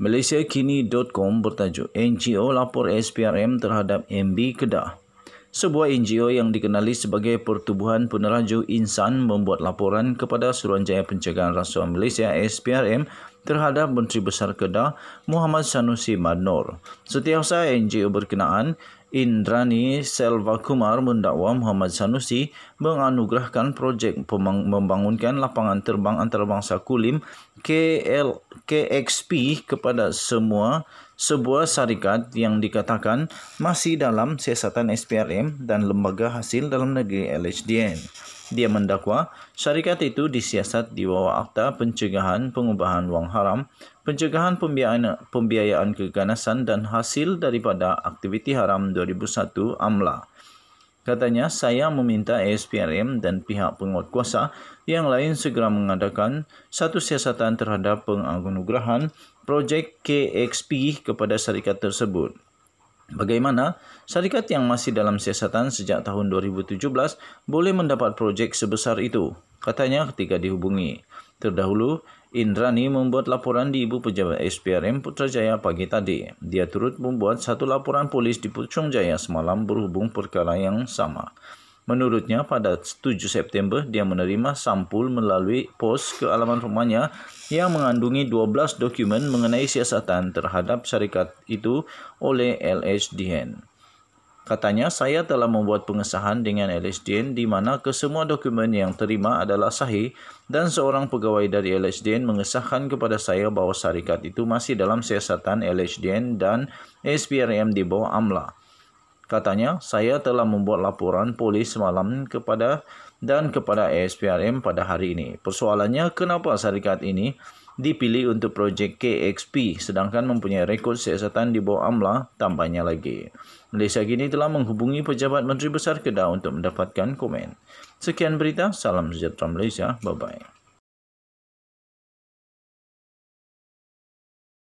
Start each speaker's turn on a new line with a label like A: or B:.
A: MalaysiaKini.com bertajuk NGO lapor SPRM terhadap MB Kedah. Sebuah NGO yang dikenali sebagai Pertubuhan Peneraju Insan membuat laporan kepada Suruhanjaya Pencegahan Rasuah Malaysia SPRM terhadap Menteri Besar Kedah Muhammad Sanusi Madnor. Setiausaha NGO berkenaan, Indrani Selvakumar mendakwa Muhammad Sanusi menganugerahkan projek membangunkan lapangan terbang antarabangsa Kulim KL, KXP kepada semua sebuah syarikat yang dikatakan masih dalam siasatan SPRM dan lembaga hasil dalam negeri LHDN. Dia mendakwa syarikat itu disiasat di bawah Akta Pencegahan Pengubahan Wang Haram, Pencegahan Pembiayaan, Pembiayaan Keganasan dan Hasil daripada Aktiviti Haram 2001 AMLA. Katanya, saya meminta ASPRM dan pihak kuasa yang lain segera mengadakan satu siasatan terhadap penganugerahan projek KXP kepada syarikat tersebut. Bagaimana syarikat yang masih dalam siasatan sejak tahun 2017 boleh mendapat projek sebesar itu? Katanya ketika dihubungi. Terdahulu, Indrani membuat laporan di Ibu Pejabat SPRM Putrajaya pagi tadi. Dia turut membuat satu laporan polis di Pucung Jaya semalam berhubung perkara yang sama. Menurutnya, pada 7 September, dia menerima sampul melalui pos ke alaman rumahnya yang mengandungi 12 dokumen mengenai siasatan terhadap syarikat itu oleh LHDN. Katanya, saya telah membuat pengesahan dengan LSDN di mana kesemua dokumen yang terima adalah sahih dan seorang pegawai dari LSDN mengesahkan kepada saya bahawa syarikat itu masih dalam siasatan LSDN dan SPRM di bawah AMLA. Katanya, saya telah membuat laporan polis semalam kepada dan kepada SPRM pada hari ini. Persoalannya, kenapa syarikat ini dipilih untuk projek KXP sedangkan mempunyai rekod siasatan di bawah AMLA tambahnya lagi. Malaysia kini telah menghubungi pejabat Menteri Besar Kedah untuk mendapatkan komen. Sekian berita, salam sejahtera Malaysia, bye-bye.